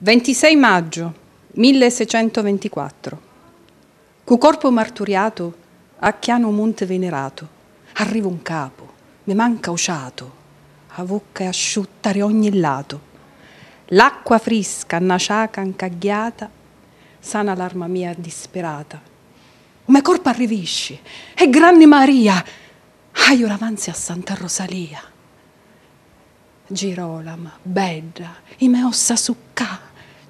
26 maggio 1624. Cu corpo marturiato, a Chiano Monte venerato, arriva un capo, mi manca usciato, a bocca è asciutta di ogni lato. L'acqua frisca, una ciaca sana l'arma mia disperata. Come corpo arrivisci, e grande Maria, aio l'avanzi a Santa Rosalia. Girolama, bella, i me ossa succata,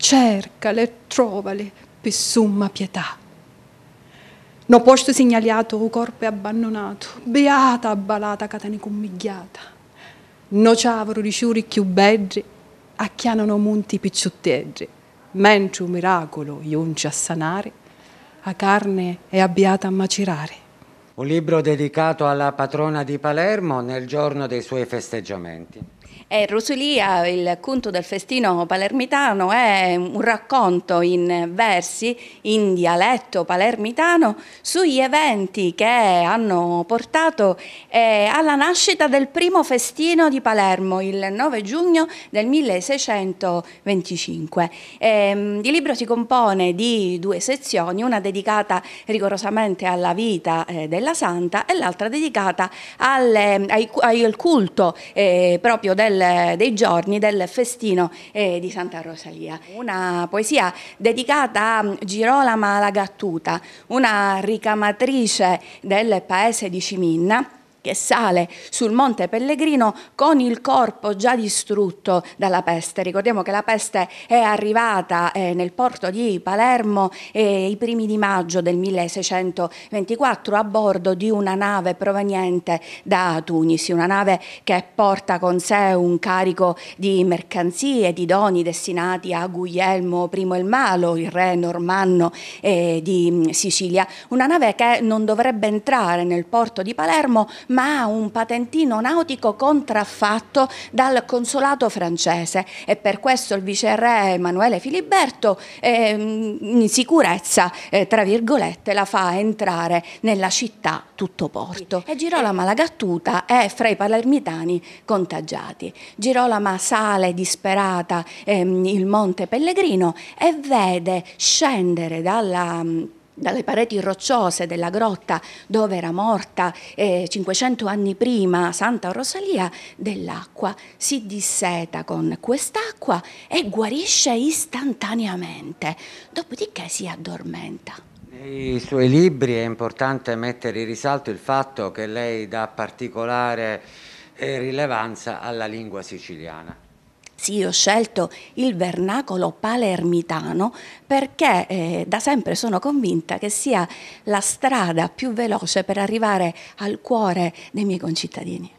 cercale e trovale per summa pietà. Non posto segnalato o corpo abbandonato, beata abbalata catene commigliata. No ciavoro di ciuri più beggi, a chi hanno monti picciotteggi, mentre un miracolo ionci a sanare, a carne è abbiata a macerare. Un libro dedicato alla patrona di Palermo nel giorno dei suoi festeggiamenti. Eh, Rosolia, il conto del festino palermitano, è un racconto in versi, in dialetto palermitano, sugli eventi che hanno portato eh, alla nascita del primo festino di Palermo, il 9 giugno del 1625. Eh, il libro si compone di due sezioni, una dedicata rigorosamente alla vita eh, della santa e l'altra dedicata alle, ai, al culto eh, proprio del, dei giorni del festino eh, di Santa Rosalia. Una poesia dedicata a Girolama la Gattuta, una ricamatrice del paese di Ciminna che sale sul Monte Pellegrino con il corpo già distrutto dalla peste. Ricordiamo che la peste è arrivata eh, nel porto di Palermo eh, i primi di maggio del 1624 a bordo di una nave proveniente da Tunisi, una nave che porta con sé un carico di mercanzie, di doni destinati a Guglielmo I il Malo, il re normanno eh, di mm, Sicilia. Una nave che non dovrebbe entrare nel porto di Palermo ma ma un patentino nautico contraffatto dal consolato francese e per questo il viceré Emanuele Filiberto eh, in sicurezza, eh, tra virgolette, la fa entrare nella città tutto porto. E Girolama la Gattuta è fra i palermitani contagiati. Girolama sale disperata ehm, il monte Pellegrino e vede scendere dalla dalle pareti rocciose della grotta dove era morta eh, 500 anni prima Santa Rosalia, dell'acqua, si disseta con quest'acqua e guarisce istantaneamente, dopodiché si addormenta. Nei suoi libri è importante mettere in risalto il fatto che lei dà particolare eh, rilevanza alla lingua siciliana. Sì, ho scelto il vernacolo palermitano perché eh, da sempre sono convinta che sia la strada più veloce per arrivare al cuore dei miei concittadini.